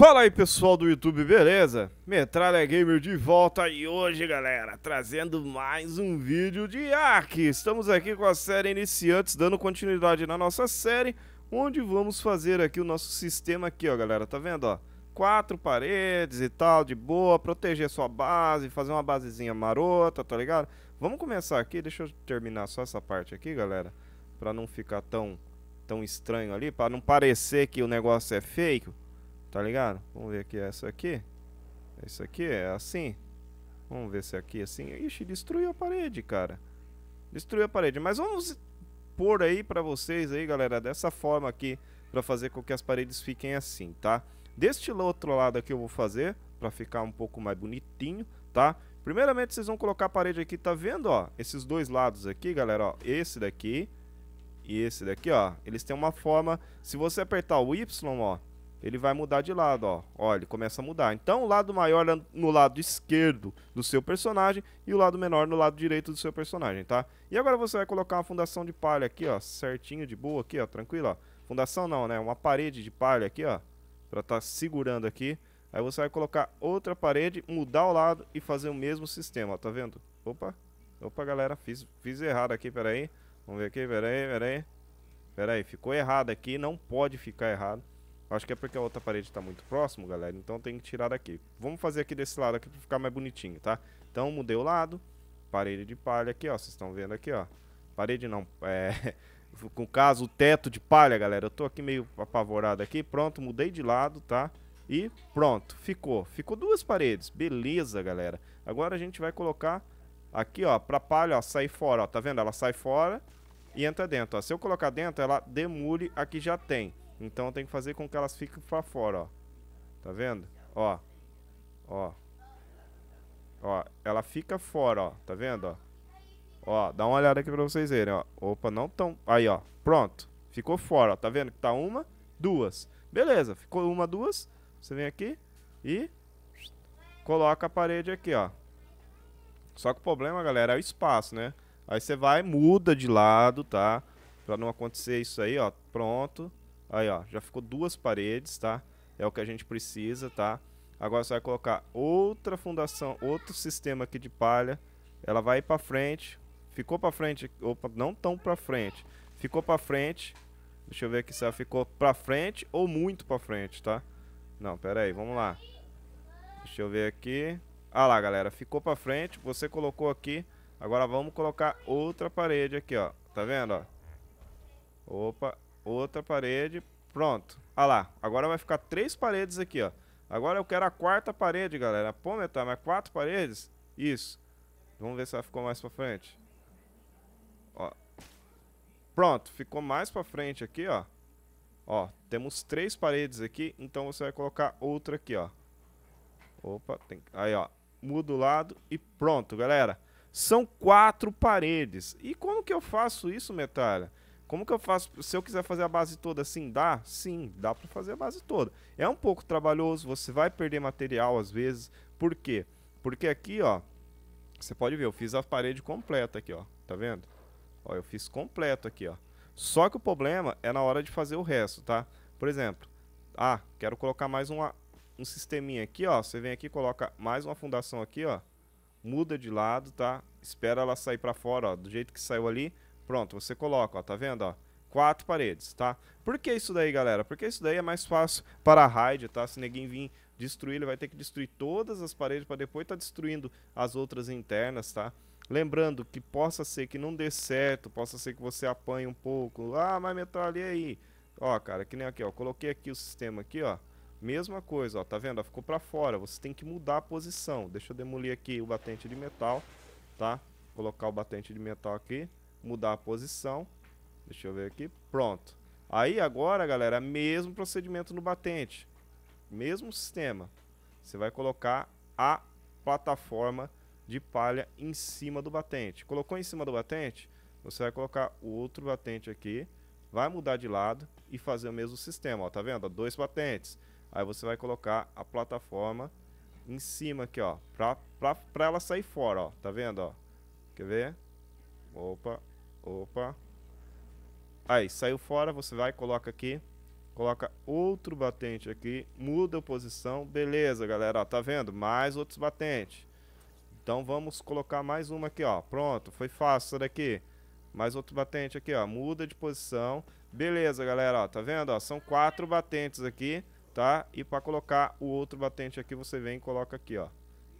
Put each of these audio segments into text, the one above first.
Fala aí pessoal do YouTube, beleza? Metralha Gamer de volta e hoje galera, trazendo mais um vídeo de Ark Estamos aqui com a série Iniciantes, dando continuidade na nossa série Onde vamos fazer aqui o nosso sistema aqui ó galera, tá vendo ó? Quatro paredes e tal, de boa, proteger sua base, fazer uma basezinha marota, tá ligado? Vamos começar aqui, deixa eu terminar só essa parte aqui galera Pra não ficar tão, tão estranho ali, pra não parecer que o negócio é feio. Tá ligado? Vamos ver aqui é essa aqui. É isso aqui é assim. Vamos ver se é aqui é assim. Ixi, destruiu a parede, cara. Destruiu a parede. Mas vamos pôr aí pra vocês aí, galera, dessa forma aqui. Pra fazer com que as paredes fiquem assim, tá? Deste outro lado aqui eu vou fazer. Pra ficar um pouco mais bonitinho, tá? Primeiramente, vocês vão colocar a parede aqui. Tá vendo, ó? Esses dois lados aqui, galera, ó. Esse daqui e esse daqui, ó. Eles têm uma forma... Se você apertar o Y, ó ele vai mudar de lado, ó. Ó, ele começa a mudar. Então, o lado maior é no lado esquerdo do seu personagem e o lado menor no lado direito do seu personagem, tá? E agora você vai colocar uma fundação de palha aqui, ó, certinho, de boa aqui, ó, tranquilo, ó. Fundação não, né? Uma parede de palha aqui, ó, pra tá segurando aqui. Aí você vai colocar outra parede, mudar o lado e fazer o mesmo sistema, ó, tá vendo? Opa, opa, galera, fiz, fiz errado aqui, peraí. Vamos ver aqui, peraí, peraí. Peraí, ficou errado aqui, não pode ficar errado. Acho que é porque a outra parede está muito próximo, galera. Então tem que tirar daqui. Vamos fazer aqui desse lado aqui para ficar mais bonitinho, tá? Então mudei o lado. Parede de palha aqui, ó. Vocês estão vendo aqui, ó. Parede não, é... Com caso, o teto de palha, galera. Eu tô aqui meio apavorado aqui. Pronto, mudei de lado, tá? E pronto, ficou. Ficou duas paredes. Beleza, galera. Agora a gente vai colocar aqui, ó, pra palha, ó, sair fora, ó. Tá vendo? Ela sai fora e entra dentro, ó. Se eu colocar dentro, ela demule. Aqui já tem. Então tem que fazer com que elas fiquem para fora, ó. Tá vendo? Ó. Ó. Ó, ela fica fora, ó. Tá vendo, ó? Ó, dá uma olhada aqui pra vocês verem, ó. Opa, não tão... Aí, ó. Pronto. Ficou fora, ó. Tá vendo que tá uma, duas. Beleza. Ficou uma, duas. Você vem aqui e... Coloca a parede aqui, ó. Só que o problema, galera, é o espaço, né? Aí você vai, muda de lado, tá? Pra não acontecer isso aí, ó. Pronto. Aí, ó, já ficou duas paredes, tá? É o que a gente precisa, tá? Agora você vai colocar outra fundação, outro sistema aqui de palha. Ela vai para frente. Ficou para frente, opa, não tão para frente. Ficou para frente. Deixa eu ver aqui se ela ficou para frente ou muito para frente, tá? Não, pera aí, vamos lá. Deixa eu ver aqui. Ah lá, galera, ficou para frente. Você colocou aqui. Agora vamos colocar outra parede aqui, ó. Tá vendo, ó? Opa, outra parede, pronto. Olha lá, agora vai ficar três paredes aqui, ó. Agora eu quero a quarta parede, galera. Pô, metal, tá, mas quatro paredes? Isso. Vamos ver se ela ficou mais pra frente. Ó. Pronto, ficou mais pra frente aqui, ó. Ó, temos três paredes aqui, então você vai colocar outra aqui, ó. Opa, tem... Aí, ó. Muda o lado e pronto, galera. São quatro paredes. E como que eu faço isso, Metalha? Como que eu faço? Se eu quiser fazer a base toda assim, dá? Sim, dá para fazer a base toda. É um pouco trabalhoso, você vai perder material às vezes. Por quê? Porque aqui, ó, você pode ver, eu fiz a parede completa aqui, ó. Tá vendo? Ó, eu fiz completo aqui, ó. Só que o problema é na hora de fazer o resto, tá? Por exemplo, ah, quero colocar mais uma, um sisteminha aqui, ó. Você vem aqui, coloca mais uma fundação aqui, ó. Muda de lado, tá? Espera ela sair pra fora, ó. Do jeito que saiu ali, Pronto, você coloca, ó, tá vendo, ó? Quatro paredes, tá? Por que isso daí, galera? Porque isso daí é mais fácil para a raid, tá? Se ninguém vir destruir, ele vai ter que destruir todas as paredes para depois estar tá destruindo as outras internas, tá? Lembrando que possa ser que não dê certo, possa ser que você apanhe um pouco. Ah, mas metralha aí. Ó, cara, que nem aqui, ó. Coloquei aqui o sistema aqui, ó. Mesma coisa, ó. Tá vendo? ficou pra fora. Você tem que mudar a posição. Deixa eu demolir aqui o batente de metal, tá? Colocar o batente de metal aqui mudar a posição. Deixa eu ver aqui. Pronto. Aí agora, galera, mesmo procedimento no batente. Mesmo sistema. Você vai colocar a plataforma de palha em cima do batente. Colocou em cima do batente? Você vai colocar o outro batente aqui. Vai mudar de lado e fazer o mesmo sistema. Ó, tá vendo? Dois batentes. Aí você vai colocar a plataforma em cima aqui, ó. Pra, pra, pra ela sair fora, ó. Tá vendo, ó? Quer ver? Opa, Opa. Aí, saiu fora, você vai, coloca aqui. Coloca outro batente aqui, muda a posição. Beleza, galera, ó, tá vendo? Mais outros batentes. Então vamos colocar mais uma aqui, ó. Pronto, foi fácil essa daqui. Mais outro batente aqui, ó. Muda de posição. Beleza, galera, ó. Tá vendo, ó? São quatro batentes aqui, tá? E para colocar o outro batente aqui, você vem e coloca aqui, ó.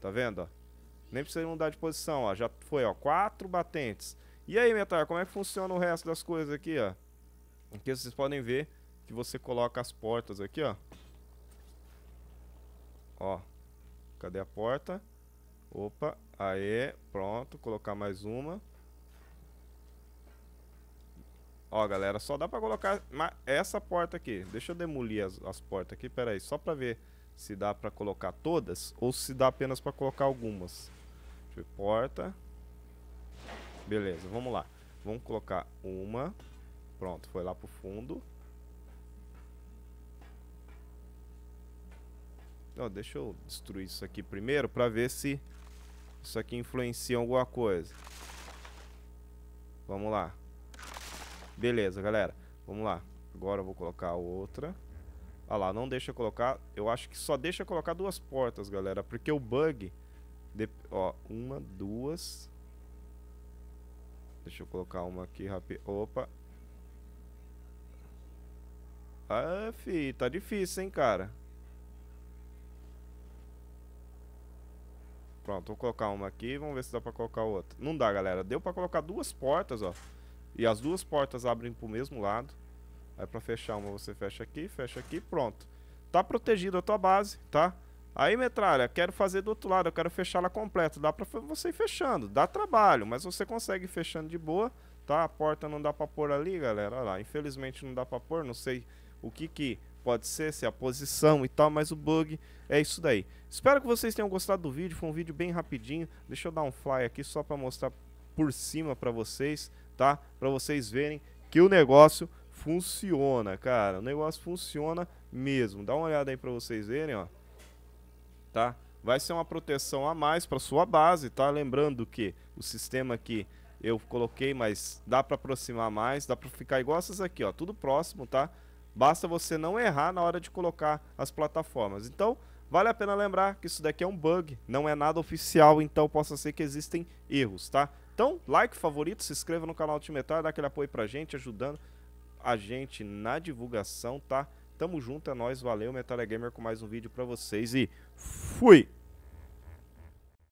Tá vendo, ó? Nem precisa mudar de posição, ó. Já foi, ó. Quatro batentes. E aí, metal? como é que funciona o resto das coisas aqui, ó? Aqui vocês podem ver que você coloca as portas aqui, ó. Ó. Cadê a porta? Opa, aê, pronto, colocar mais uma. Ó, galera, só dá pra colocar essa porta aqui. Deixa eu demolir as, as portas aqui, pera aí, só pra ver se dá pra colocar todas ou se dá apenas pra colocar algumas. Deixa eu ver, porta... Beleza, vamos lá. Vamos colocar uma. Pronto, foi lá pro fundo. Oh, deixa eu destruir isso aqui primeiro para ver se isso aqui influencia alguma coisa. Vamos lá. Beleza, galera. Vamos lá. Agora eu vou colocar outra. Olha ah lá, não deixa colocar... Eu acho que só deixa colocar duas portas, galera. Porque o bug... De, ó, uma, duas... Deixa eu colocar uma aqui rápido. Opa. Ah, fi, tá difícil, hein, cara. Pronto, vou colocar uma aqui, vamos ver se dá pra colocar outra. Não dá, galera. Deu pra colocar duas portas, ó. E as duas portas abrem pro mesmo lado. Aí pra fechar uma você fecha aqui, fecha aqui, pronto. Tá protegido a tua base, tá? Aí, metralha, quero fazer do outro lado, eu quero fechar ela completa. Dá pra você ir fechando, dá trabalho, mas você consegue ir fechando de boa, tá? A porta não dá pra pôr ali, galera, olha lá. Infelizmente não dá pra pôr, não sei o que que pode ser, se é a posição e tal, mas o bug é isso daí. Espero que vocês tenham gostado do vídeo, foi um vídeo bem rapidinho. Deixa eu dar um fly aqui só pra mostrar por cima pra vocês, tá? Pra vocês verem que o negócio funciona, cara. O negócio funciona mesmo. Dá uma olhada aí pra vocês verem, ó tá? Vai ser uma proteção a mais para sua base, tá? Lembrando que o sistema aqui eu coloquei, mas dá para aproximar mais, dá para ficar igual essas aqui, ó, tudo próximo, tá? Basta você não errar na hora de colocar as plataformas. Então, vale a pena lembrar que isso daqui é um bug, não é nada oficial, então possa ser que existem erros, tá? Então, like, favorito, se inscreva no canal Altimetal, dá aquele apoio pra gente, ajudando a gente na divulgação, tá? Tamo junto, é nóis, valeu, Metal Gamer com mais um vídeo pra vocês e Fui!